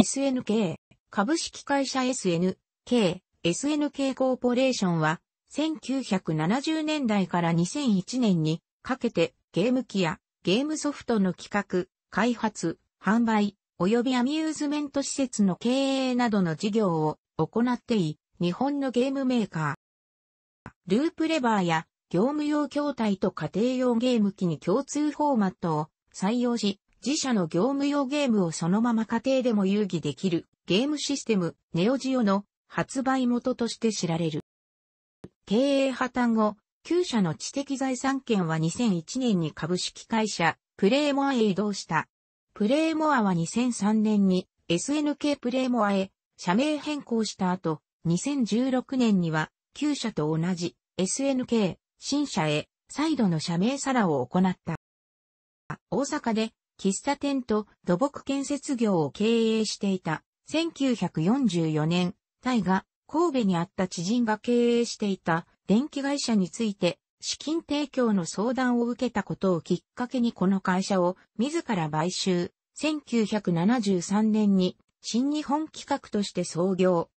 SNK、株式会社 SNK、SNK コーポレーションは、1970年代から2001年にかけてゲーム機やゲームソフトの企画、開発、販売、及びアミューズメント施設の経営などの事業を行ってい、日本のゲームメーカー。ループレバーや業務用筐体と家庭用ゲーム機に共通フォーマットを採用し、自社の業務用ゲームをそのまま家庭でも遊戯できるゲームシステムネオジオの発売元として知られる。経営破綻後、旧社の知的財産権は2001年に株式会社プレイモアへ移動した。プレイモアは2003年に SNK プレイモアへ社名変更した後、2016年には旧社と同じ SNK 新社へ再度の社名さらを行った。大阪で喫茶店と土木建設業を経営していた。1944年、タイが神戸にあった知人が経営していた電気会社について資金提供の相談を受けたことをきっかけにこの会社を自ら買収。1973年に新日本企画として創業。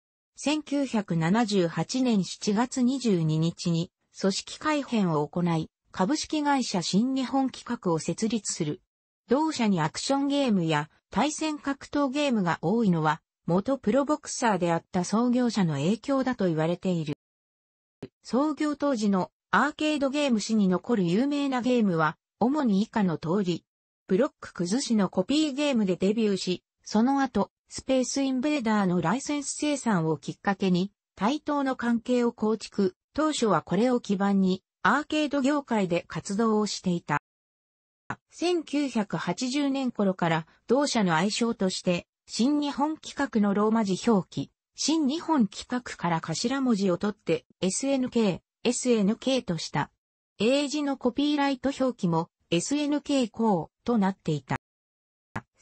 1978年7月22日に組織改編を行い、株式会社新日本企画を設立する。同社にアクションゲームや対戦格闘ゲームが多いのは、元プロボクサーであった創業者の影響だと言われている。創業当時のアーケードゲーム史に残る有名なゲームは、主に以下の通り、ブロック崩しのコピーゲームでデビューし、その後、スペースインベーダーのライセンス生産をきっかけに、対等の関係を構築、当初はこれを基盤に、アーケード業界で活動をしていた。1980年頃から同社の愛称として、新日本企画のローマ字表記、新日本企画から頭文字を取って SNK、SNK とした。英字のコピーライト表記も SNK 項となっていた。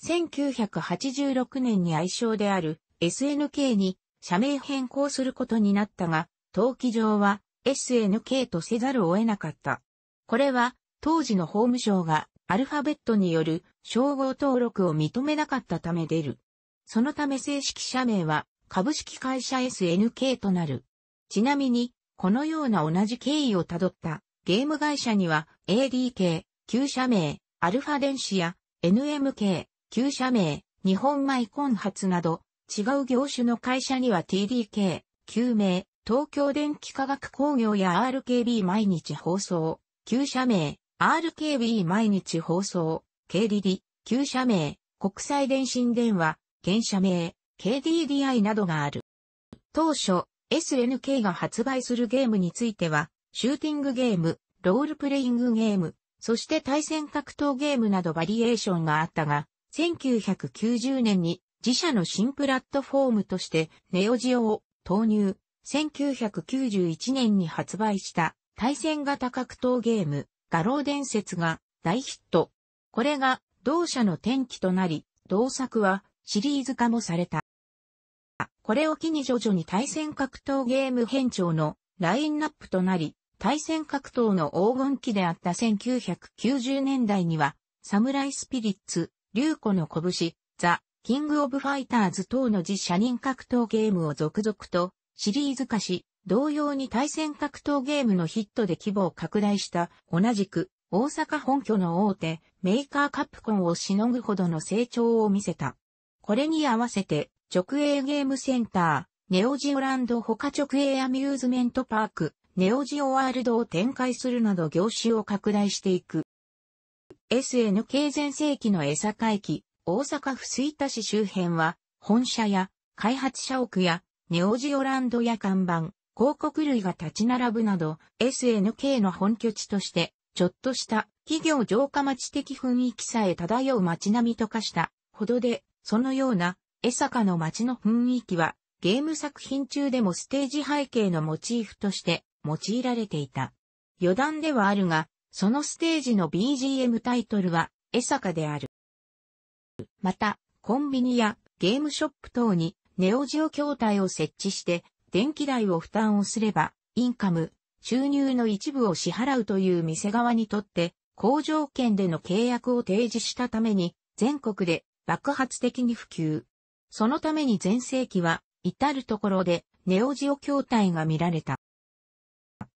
1986年に愛称である SNK に社名変更することになったが、登記上は SNK とせざるを得なかった。これは当時の法務省がアルファベットによる称号登録を認めなかったため出る。そのため正式社名は株式会社 SNK となる。ちなみに、このような同じ経緯をたどったゲーム会社には ADK、旧社名、アルファ電子や NMK、旧社名、日本マイコン発など、違う業種の会社には TDK、旧名、東京電気化学工業や RKB 毎日放送、旧社名、RKB 毎日放送、KDD、旧社名、国際電信電話、現社名、KDDI などがある。当初、SNK が発売するゲームについては、シューティングゲーム、ロールプレイングゲーム、そして対戦格闘ゲームなどバリエーションがあったが、1990年に自社の新プラットフォームとしてネオジオを投入、1991年に発売した対戦型格闘ゲーム画廊伝説が大ヒット。これが同社の転機となり、同作はシリーズ化もされた。これを機に徐々に対戦格闘ゲーム編長のラインナップとなり、対戦格闘の黄金期であった1990年代には、サムライスピリッツ、竜子の拳、ザ・キング・オブ・ファイターズ等の自社人格闘ゲームを続々とシリーズ化し、同様に対戦格闘ゲームのヒットで規模を拡大した、同じく、大阪本拠の大手、メーカーカプコンをしのぐほどの成長を見せた。これに合わせて、直営ゲームセンター、ネオジオランド他直営アミューズメントパーク、ネオジオワールドを展開するなど業種を拡大していく。SNK 全盛期の江坂駅、大阪府吹田市周辺は、本社や開発社屋や、ネオジオランドや看板、広告類が立ち並ぶなど、SNK の本拠地として、ちょっとした企業城下町的雰囲気さえ漂う街並みと化したほどで、そのような江坂の街の雰囲気は、ゲーム作品中でもステージ背景のモチーフとして用いられていた。余談ではあるが、そのステージの BGM タイトルは、江坂である。また、コンビニやゲームショップ等にネオジオ筐体を設置して電気代を負担をすれば、インカム、収入の一部を支払うという店側にとって、好条件での契約を提示したために、全国で爆発的に普及。そのために前世紀は、至るところでネオジオ筐体が見られた。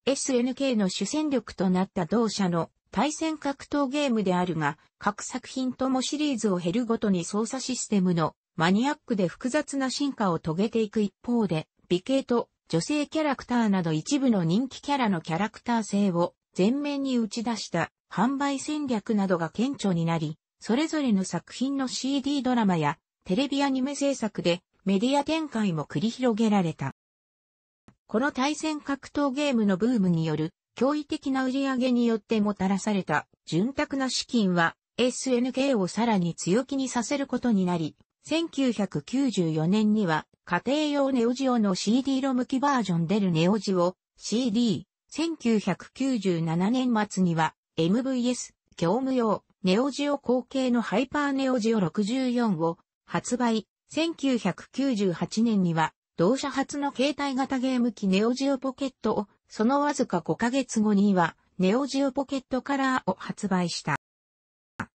SNK の主戦力となった同社の対戦格闘ゲームであるが、各作品ともシリーズを減るごとに操作システムのマニアックで複雑な進化を遂げていく一方で、美形と女性キャラクターなど一部の人気キャラのキャラクター性を前面に打ち出した販売戦略などが顕著になり、それぞれの作品の CD ドラマやテレビアニメ制作でメディア展開も繰り広げられた。この対戦格闘ゲームのブームによる驚異的な売り上げによってもたらされた潤沢な資金は SNK をさらに強気にさせることになり、1994年には家庭用ネオジオの CD ロム機バージョン出るネオジオ CD、1997年末には MVS 業務用ネオジオ後継のハイパーネオジオ64を発売。1998年には同社初の携帯型ゲーム機ネオジオポケットをそのわずか5ヶ月後にはネオジオポケットカラーを発売した。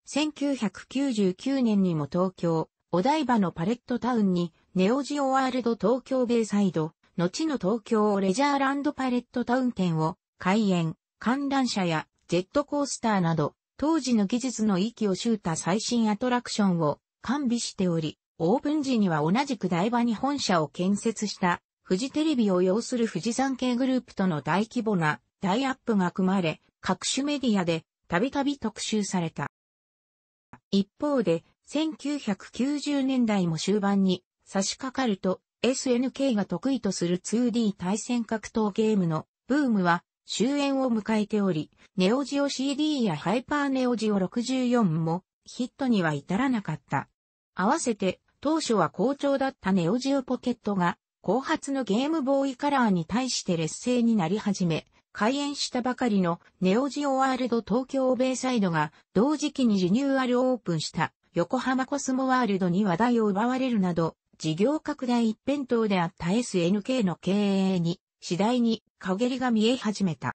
1999年にも東京お台場のパレットタウンに、ネオジオワールド東京ベイサイド、後の東京レジャーランドパレットタウン店を開園、観覧車やジェットコースターなど、当時の技術の域を集った最新アトラクションを完備しており、オープン時には同じく台場に本社を建設したフジテレビを擁する富士山系グループとの大規模な大イアップが組まれ、各種メディアでたびたび特集された。一方で、1990年代も終盤に差し掛かると SNK が得意とする 2D 対戦格闘ゲームのブームは終焉を迎えており、ネオジオ CD やハイパーネオジオ64もヒットには至らなかった。合わせて当初は好調だったネオジオポケットが後発のゲームボーイカラーに対して劣勢になり始め、開演したばかりのネオジオワールド東京ベイサイドが同時期にリニューアルオープンした。横浜コスモワールドに話題を奪われるなど、事業拡大一辺倒であった SNK の経営に、次第に陰りが見え始めた。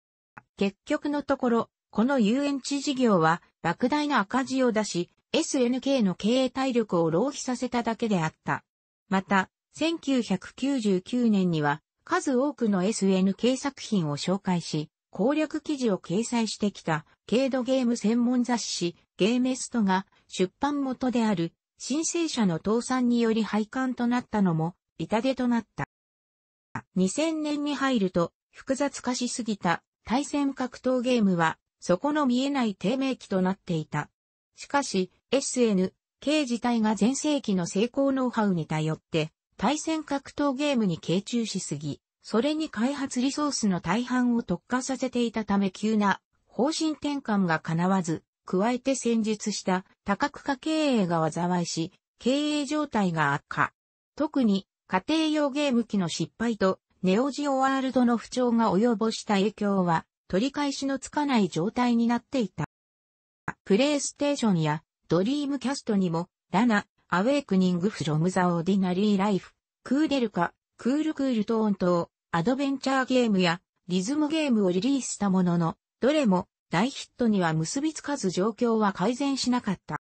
結局のところ、この遊園地事業は、莫大な赤字を出し、SNK の経営体力を浪費させただけであった。また、1999年には、数多くの SNK 作品を紹介し、攻略記事を掲載してきた、軽度ゲーム専門雑誌、ゲーメストが出版元である、申請者の倒産により廃刊となったのも、痛手となった。2000年に入ると、複雑化しすぎた対戦格闘ゲームは、底の見えない低迷期となっていた。しかし、SN、K 自体が前世紀の成功ノウハウに頼って、対戦格闘ゲームに傾注しすぎ、それに開発リソースの大半を特化させていたため急な方針転換が叶わず、加えて先日した多角化経営が災いし、経営状態が悪化。特に家庭用ゲーム機の失敗とネオジオワールドの不調が及ぼした影響は取り返しのつかない状態になっていた。プレイステーションやドリームキャストにもラナ、アウェイクニングフロムザオーディナリーライフ、クーデルカ、クールクールトーン等、アドベンチャーゲームやリズムゲームをリリースしたものの、どれも大ヒットには結びつかず状況は改善しなかった。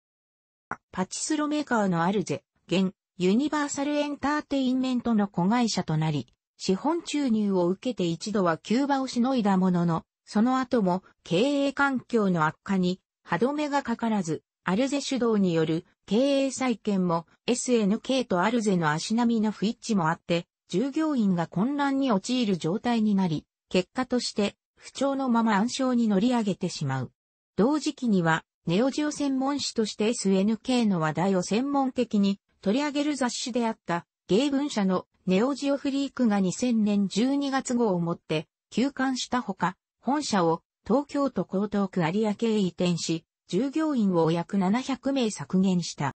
パチスロメーカーのアルゼ、現、ユニバーサルエンターテインメントの子会社となり、資本注入を受けて一度は急場をしのいだものの、その後も経営環境の悪化に歯止めがかからず、アルゼ主導による経営再建も SNK とアルゼの足並みの不一致もあって、従業員が混乱に陥る状態になり、結果として不調のまま暗礁に乗り上げてしまう。同時期には、ネオジオ専門誌として SNK の話題を専門的に取り上げる雑誌であった、芸文社のネオジオフリークが2000年12月号をもって休刊したほか、本社を東京都江東区有明へ移転し、従業員を約700名削減した。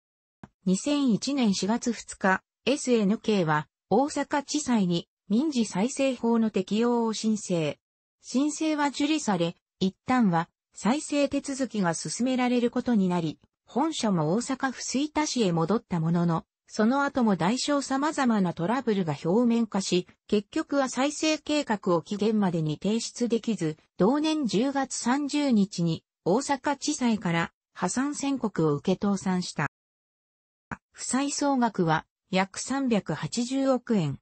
2001年4月2日、SNK は大阪地裁に民事再生法の適用を申請。申請は受理され、一旦は再生手続きが進められることになり、本社も大阪府吹田市へ戻ったものの、その後も代償様々なトラブルが表面化し、結局は再生計画を期限までに提出できず、同年10月30日に大阪地裁から破産宣告を受け倒産した。負債総額は約380億円。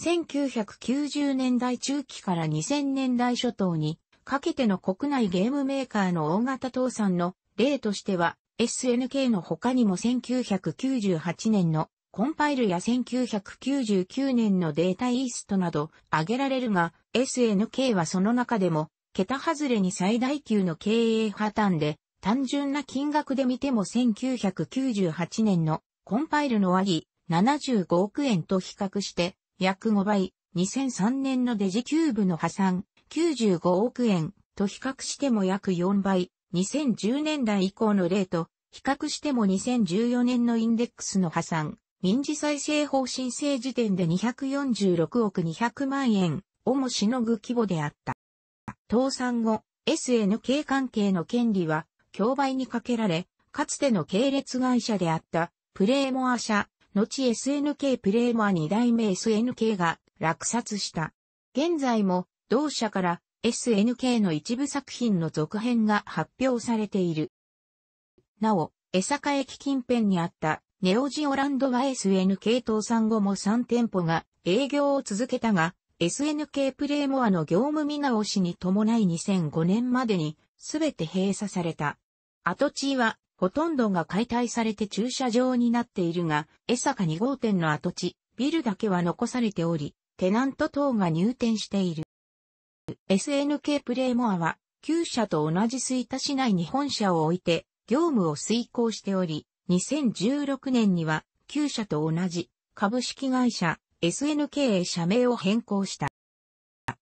1990年代中期から2000年代初頭にかけての国内ゲームメーカーの大型倒産の例としては SNK の他にも1998年のコンパイルや1999年のデータイーストなど挙げられるが SNK はその中でも桁外れに最大級の経営破綻で単純な金額で見ても1998年のコンパイルのアギ75億円と比較して、約5倍、2003年のデジキューブの破産、95億円と比較しても約4倍、2010年代以降の例と、比較しても2014年のインデックスの破産、民事再生法申請時点で246億200万円をもしのぐ規模であった。倒産後、SNK 関係の権利は、競売にかけられ、かつての系列会社であった、プレーモア社、後 SNK プレーマー2代目 SNK が落札した。現在も同社から SNK の一部作品の続編が発表されている。なお、江坂駅近辺にあったネオジオランドは SNK 倒産後も3店舗が営業を続けたが、SNK プレイモアの業務見直しに伴い2005年までにすべて閉鎖された。跡地はほとんどが解体されて駐車場になっているが、江坂2号店の跡地、ビルだけは残されており、テナント等が入店している。SNK プレイモアは、旧社と同じ水田市内に本社を置いて、業務を遂行しており、2016年には、旧社と同じ、株式会社、SNK へ社名を変更した。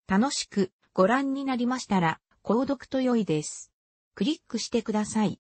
楽しくご覧になりましたら、購読と良いです。クリックしてください。